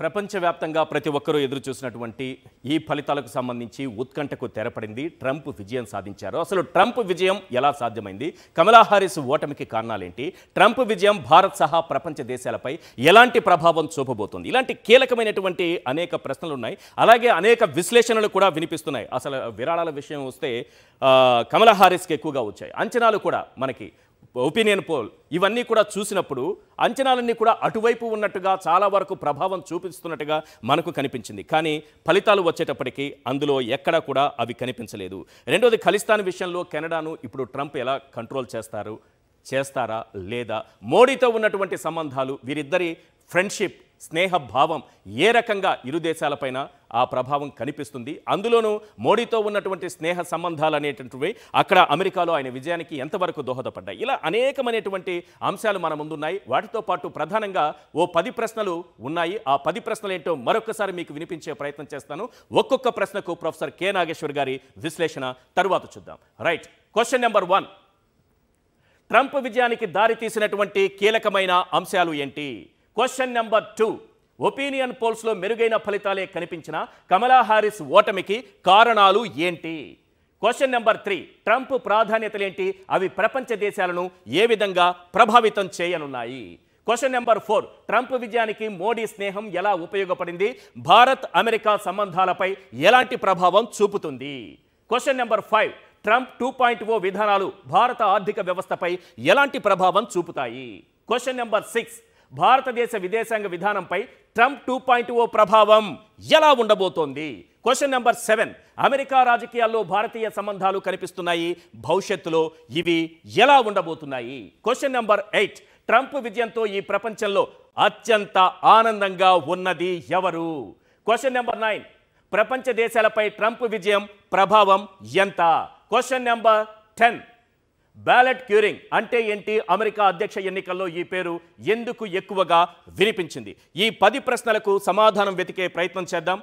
ప్రపంచవ్యాప్తంగా ప్రతి ఒక్కరూ ఎదురు చూసినటువంటి ఈ ఫలితాలకు సంబంధించి ఉత్కంఠకు తెరపడింది ట్రంప్ విజయం సాధించారు అసలు ట్రంప్ విజయం ఎలా సాధ్యమైంది కమలా హారీస్ ఓటమికి కారణాలేంటి ట్రంప్ విజయం భారత్ సహా ప్రపంచ దేశాలపై ఎలాంటి ప్రభావం చూపబోతుంది ఇలాంటి కీలకమైనటువంటి అనేక ప్రశ్నలు ఉన్నాయి అలాగే అనేక విశ్లేషణలు కూడా వినిపిస్తున్నాయి అసలు విరాళాల విషయం వస్తే కమలా హారీస్కి ఎక్కువగా వచ్చాయి అంచనాలు కూడా మనకి ఒపీనియన్ పోల్ ఇవన్నీ కూడా చూసినప్పుడు అంచనాలన్నీ కూడా అటువైపు ఉన్నట్టుగా చాలా వరకు ప్రభావం చూపిస్తున్నట్టుగా మనకు కనిపించింది కానీ ఫలితాలు వచ్చేటప్పటికీ అందులో ఎక్కడా కూడా అవి కనిపించలేదు రెండోది ఖలిస్తాన్ విషయంలో కెనడాను ఇప్పుడు ట్రంప్ ఎలా కంట్రోల్ చేస్తారు చేస్తారా లేదా మోడీతో ఉన్నటువంటి సంబంధాలు వీరిద్దరి ఫ్రెండ్షిప్ స్నేహభావం ఏ రకంగా ఇరు దేశాలపైన ఆ ప్రభావం కనిపిస్తుంది అందులోనూ మోడీతో ఉన్నటువంటి స్నేహ సంబంధాలు అనేటువంటివి అక్కడ అమెరికాలో ఆయన విజయానికి ఎంతవరకు దోహదపడ్డాయి ఇలా అనేకమైనటువంటి అంశాలు మన ముందున్నాయి వాటితో పాటు ప్రధానంగా ఓ పది ప్రశ్నలు ఉన్నాయి ఆ పది ప్రశ్నలు ఏంటో మరొకసారి మీకు వినిపించే ప్రయత్నం చేస్తాను ఒక్కొక్క ప్రశ్నకు ప్రొఫెసర్ కె నాగేశ్వర్ గారి విశ్లేషణ తరువాత చూద్దాం right question number one Trump విజయానికి దారి తీసినటువంటి కీలకమైన అంశాలు ఏంటి క్వశ్చన్ నెంబర్ టూ ఒపీనియన్ పోల్స్లో మెరుగైన ఫలితాలే కనిపించిన కమలా హారిస్ ఓటమికి కారణాలు ఏంటి క్వశ్చన్ నెంబర్ త్రీ ట్రంప్ ప్రాధాన్యతలేంటి అవి ప్రపంచ దేశాలను ఏ విధంగా ప్రభావితం చేయనున్నాయి క్వశ్చన్ నెంబర్ ఫోర్ ట్రంప్ విజయానికి మోడీ స్నేహం ఎలా ఉపయోగపడింది భారత్ అమెరికా సంబంధాలపై ఎలాంటి ప్రభావం చూపుతుంది question number five Trump two point O విధానాలు భారత ఆర్థిక వ్యవస్థపై ఎలాంటి ప్రభావం చూపుతాయి క్వశ్చన్ నెంబర్ సిక్స్ భారతదేశ విదేశాంగ విధానంపై ట్రంప్ టూ పాయింట్ ఓ ప్రభావం ఎలా ఉండబోతోంది క్వశ్చన్ నెంబర్ సెవెన్ అమెరికా రాజకీయాల్లో భారతీయ సంబంధాలు కనిపిస్తున్నాయి భవిష్యత్తులో ఇవి ఎలా ఉండబోతున్నాయి క్వశ్చన్ నెంబర్ ఎయిట్ ట్రంప్ విజయంతో ఈ ప్రపంచంలో అత్యంత ఆనందంగా ఉన్నది ఎవరు క్వశ్చన్ నెంబర్ నైన్ ప్రపంచ దేశాలపై ట్రంప్ విజయం ప్రభావం ఎంత క్వశ్చన్ నెంబర్ టెన్ బ్యాలెట్ క్యూరింగ్ అంటే ఏంటి అమెరికా అధ్యక్ష ఎన్నికల్లో ఈ పేరు ఎందుకు ఎక్కువగా వినిపించింది ఈ పది ప్రశ్నలకు సమాధానం వెతికే ప్రయత్నం చేద్దాం